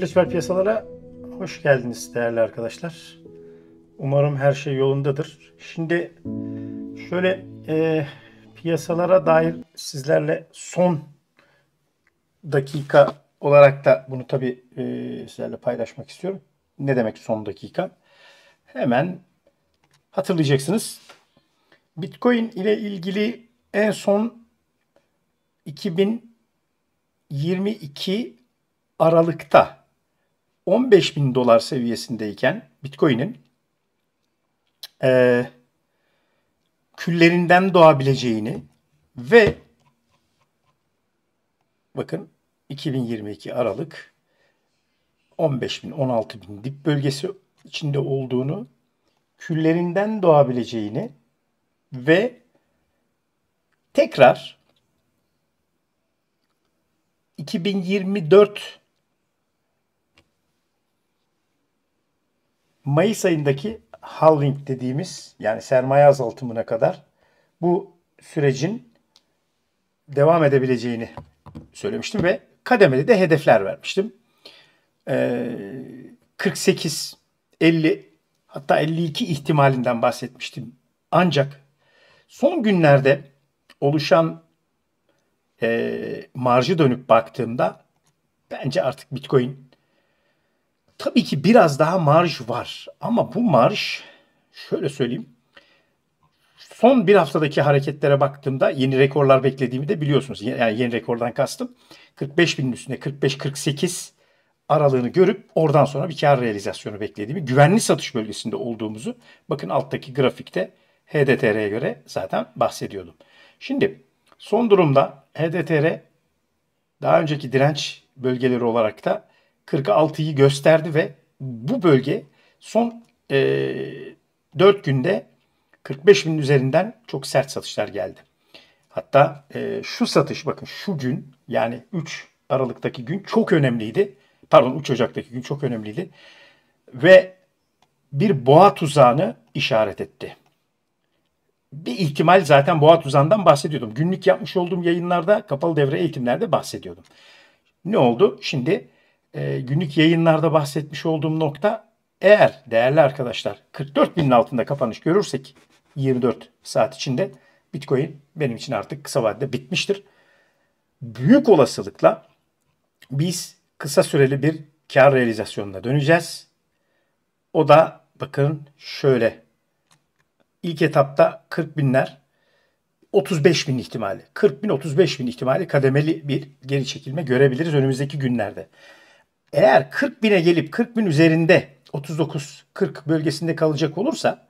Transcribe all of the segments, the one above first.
Lütfen piyasalara hoş geldiniz değerli arkadaşlar. Umarım her şey yolundadır. Şimdi şöyle e, piyasalara dair sizlerle son dakika olarak da bunu tabii e, sizlerle paylaşmak istiyorum. Ne demek son dakika? Hemen hatırlayacaksınız. Bitcoin ile ilgili en son 2022 Aralık'ta 15 bin dolar seviyesindeyken Bitcoin'in e, küllerinden doğabileceğini ve bakın 2022 Aralık 15 bin 16 bin dip bölgesi içinde olduğunu küllerinden doğabileceğini ve tekrar 2024 Mayıs ayındaki halving dediğimiz yani sermaye azaltımına kadar bu sürecin devam edebileceğini söylemiştim ve kademeli de hedefler vermiştim. Ee, 48, 50 hatta 52 ihtimalinden bahsetmiştim. Ancak son günlerde oluşan e, marjı dönüp baktığımda bence artık Bitcoin Tabii ki biraz daha marj var ama bu marj şöyle söyleyeyim. Son bir haftadaki hareketlere baktığımda yeni rekorlar beklediğimi de biliyorsunuz. Yani yeni rekordan kastım 45 binin üstünde 45-48 aralığını görüp oradan sonra bir kar realizasyonu beklediğimi, güvenli satış bölgesinde olduğumuzu bakın alttaki grafikte HDTR'ye göre zaten bahsediyordum. Şimdi son durumda HDTR daha önceki direnç bölgeleri olarak da 46'yı gösterdi ve bu bölge son e, 4 günde 45 bin üzerinden çok sert satışlar geldi. Hatta e, şu satış bakın şu gün yani 3 Aralık'taki gün çok önemliydi. Pardon 3 Ocak'taki gün çok önemliydi. Ve bir boğa tuzağını işaret etti. Bir ihtimal zaten boğa tuzağından bahsediyordum. Günlük yapmış olduğum yayınlarda kapalı devre eğitimlerde bahsediyordum. Ne oldu? Şimdi e, günlük yayınlarda bahsetmiş olduğum nokta eğer değerli arkadaşlar 44 binin altında kapanış görürsek 24 saat içinde Bitcoin benim için artık kısa vadede bitmiştir. Büyük olasılıkla biz kısa süreli bir kar realizasyonuna döneceğiz. O da bakın şöyle ilk etapta 40 binler 35 bin ihtimali 40 bin 35 bin ihtimali kademeli bir geri çekilme görebiliriz önümüzdeki günlerde eğer 40 bine gelip 40 bin üzerinde 39-40 bölgesinde kalacak olursa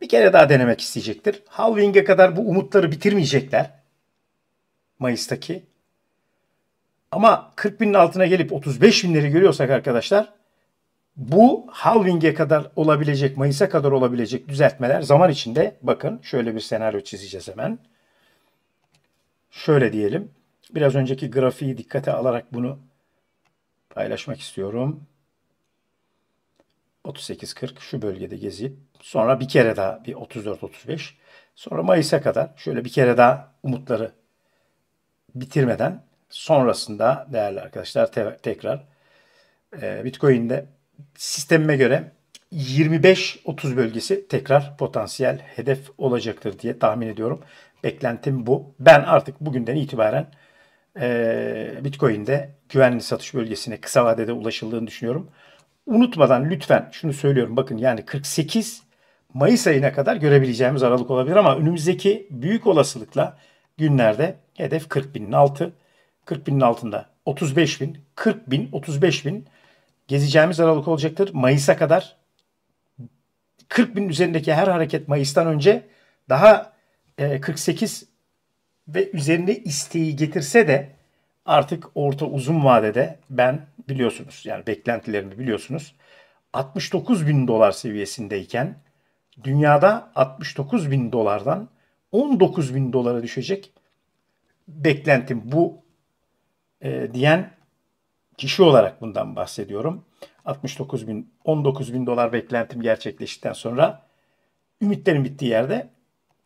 bir kere daha denemek isteyecektir. Halving'e kadar bu umutları bitirmeyecekler. Mayıs'taki. Ama 40 binin altına gelip 35 binleri görüyorsak arkadaşlar bu halving'e kadar olabilecek, Mayıs'a kadar olabilecek düzeltmeler zaman içinde bakın şöyle bir senaryo çizeceğiz hemen. Şöyle diyelim. Biraz önceki grafiği dikkate alarak bunu paylaşmak istiyorum. 38-40 şu bölgede gezip sonra bir kere daha bir 34-35 sonra Mayıs'a kadar şöyle bir kere daha umutları bitirmeden sonrasında değerli arkadaşlar te- tekrar e, Bitcoin'de sistemime göre 25-30 bölgesi tekrar potansiyel hedef olacaktır diye tahmin ediyorum. Beklentim bu. Ben artık bugünden itibaren e, Bitcoin'de güvenli satış bölgesine kısa vadede ulaşıldığını düşünüyorum. Unutmadan lütfen şunu söylüyorum bakın yani 48 Mayıs ayına kadar görebileceğimiz aralık olabilir ama önümüzdeki büyük olasılıkla günlerde hedef 40 binin altı. 40 binin altında 35 bin, 40 bin, 35 bin gezeceğimiz aralık olacaktır. Mayıs'a kadar 40 bin üzerindeki her hareket Mayıs'tan önce daha 48 e, ve üzerine isteği getirse de artık orta uzun vadede ben biliyorsunuz yani beklentilerimi biliyorsunuz 69 bin dolar seviyesindeyken dünyada 69 bin dolardan 19 bin dolara düşecek beklentim bu e, diyen kişi olarak bundan bahsediyorum. 69 bin, 19 bin dolar beklentim gerçekleştikten sonra ümitlerin bittiği yerde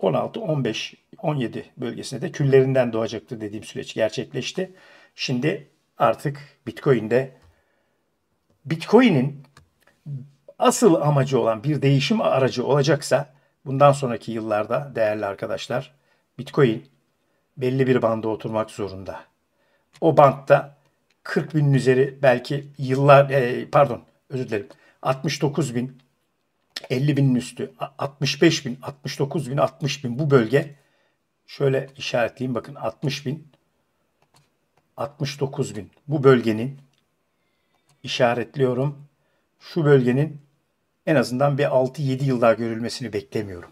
16, 15, 17 bölgesinde de küllerinden doğacaktır dediğim süreç gerçekleşti. Şimdi artık Bitcoin'de Bitcoin'in asıl amacı olan bir değişim aracı olacaksa bundan sonraki yıllarda değerli arkadaşlar Bitcoin belli bir banda oturmak zorunda. O bantta 40 binin üzeri belki yıllar e, pardon özür dilerim 69 bin 50 binin üstü, 65 bin, 69 bin, 60 bin bu bölge. Şöyle işaretleyeyim bakın 60 bin, 69 bin bu bölgenin işaretliyorum. Şu bölgenin en azından bir 6-7 yıl daha görülmesini beklemiyorum.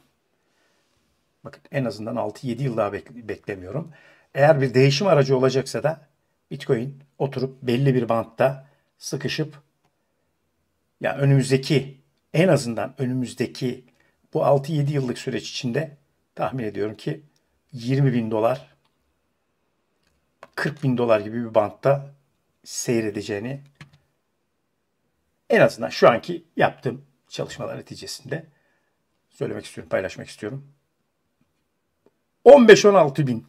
Bakın en azından 6-7 yıl daha beklemiyorum. Eğer bir değişim aracı olacaksa da Bitcoin oturup belli bir bantta sıkışıp ya yani önümüzdeki en azından önümüzdeki bu 6-7 yıllık süreç içinde tahmin ediyorum ki 20 bin dolar 40 bin dolar gibi bir bantta seyredeceğini en azından şu anki yaptığım çalışmalar neticesinde söylemek istiyorum, paylaşmak istiyorum. 15-16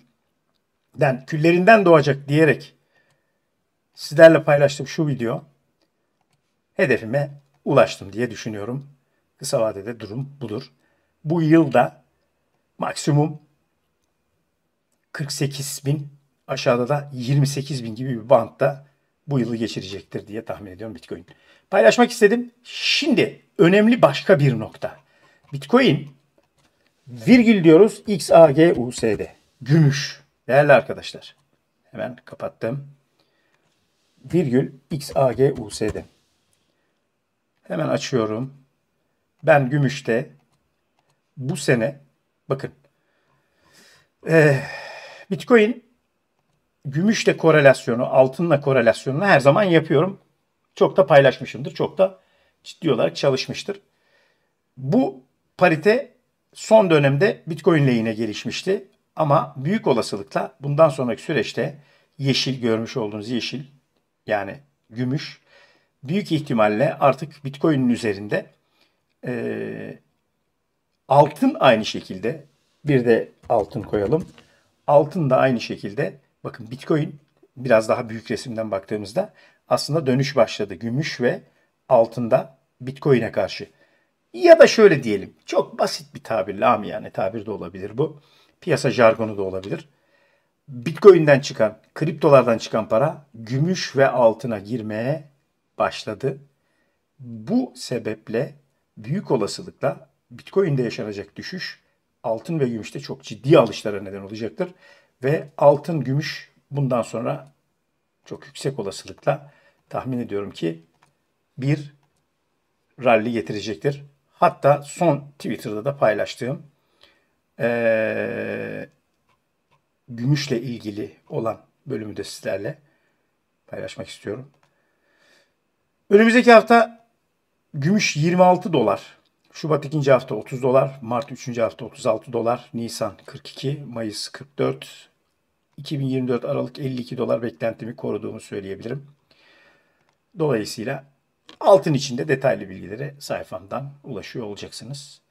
binden küllerinden doğacak diyerek sizlerle paylaştığım şu video hedefime ulaştım diye düşünüyorum. Kısa vadede durum budur. Bu yılda maksimum 48 bin aşağıda da 28 bin gibi bir bantta bu yılı geçirecektir diye tahmin ediyorum Bitcoin. Paylaşmak istedim. Şimdi önemli başka bir nokta. Bitcoin virgül diyoruz XAGUSD. Gümüş. Değerli arkadaşlar. Hemen kapattım. Virgül XAGUSD. Hemen açıyorum. Ben Gümüş'te bu sene bakın e, Bitcoin gümüşte korelasyonu, altınla korelasyonunu her zaman yapıyorum. Çok da paylaşmışımdır. Çok da ciddi olarak çalışmıştır. Bu parite son dönemde Bitcoin lehine gelişmişti. Ama büyük olasılıkla bundan sonraki süreçte yeşil görmüş olduğunuz yeşil yani gümüş büyük ihtimalle artık Bitcoin'in üzerinde e, altın aynı şekilde bir de altın koyalım. Altın da aynı şekilde bakın Bitcoin biraz daha büyük resimden baktığımızda aslında dönüş başladı. Gümüş ve altında Bitcoin'e karşı. Ya da şöyle diyelim. Çok basit bir tabirle yani tabir de olabilir bu. Piyasa jargonu da olabilir. Bitcoin'den çıkan, kriptolardan çıkan para gümüş ve altına girmeye başladı. Bu sebeple büyük olasılıkla Bitcoin'de yaşanacak düşüş altın ve gümüşte çok ciddi alışlara neden olacaktır. Ve altın, gümüş bundan sonra çok yüksek olasılıkla tahmin ediyorum ki bir rally getirecektir. Hatta son Twitter'da da paylaştığım ee, gümüşle ilgili olan bölümü de sizlerle paylaşmak istiyorum. Önümüzdeki hafta gümüş 26 dolar. Şubat ikinci hafta 30 dolar. Mart üçüncü hafta 36 dolar. Nisan 42. Mayıs 44. 2024 Aralık 52 dolar beklentimi koruduğumu söyleyebilirim. Dolayısıyla altın içinde detaylı bilgilere sayfamdan ulaşıyor olacaksınız.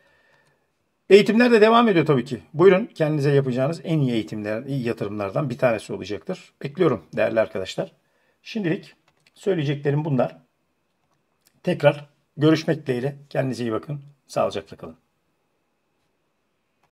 Eğitimler de devam ediyor tabii ki. Buyurun kendinize yapacağınız en iyi eğitimler, iyi yatırımlardan bir tanesi olacaktır. Bekliyorum değerli arkadaşlar. Şimdilik söyleyeceklerim bunlar. Tekrar görüşmek dileğiyle. Kendinize iyi bakın. Sağlıcakla kalın.